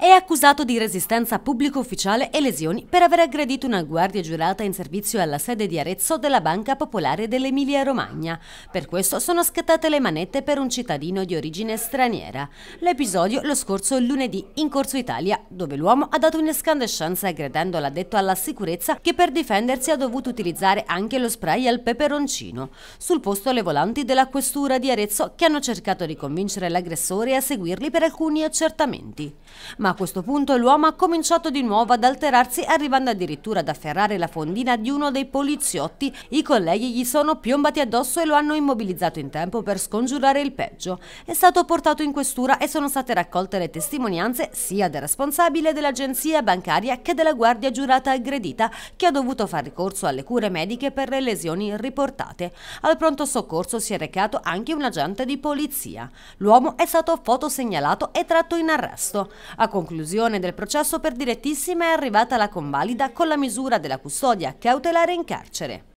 è accusato di resistenza a pubblico ufficiale e lesioni per aver aggredito una guardia giurata in servizio alla sede di Arezzo della Banca Popolare dell'Emilia Romagna. Per questo sono scattate le manette per un cittadino di origine straniera. L'episodio lo scorso lunedì in Corso Italia, dove l'uomo ha dato un'escandescenza aggredendo l'addetto alla sicurezza che per difendersi ha dovuto utilizzare anche lo spray al peperoncino. Sul posto le volanti della questura di Arezzo che hanno cercato di convincere l'aggressore a seguirli per alcuni accertamenti. Ma a questo punto l'uomo ha cominciato di nuovo ad alterarsi arrivando addirittura ad afferrare la fondina di uno dei poliziotti. I colleghi gli sono piombati addosso e lo hanno immobilizzato in tempo per scongiurare il peggio. È stato portato in questura e sono state raccolte le testimonianze sia del responsabile dell'agenzia bancaria che della guardia giurata aggredita che ha dovuto far ricorso alle cure mediche per le lesioni riportate. Al pronto soccorso si è recato anche un agente di polizia. L'uomo è stato fotosegnalato e tratto in arresto. A conclusione del processo per direttissima è arrivata la convalida con la misura della custodia cautelare in carcere.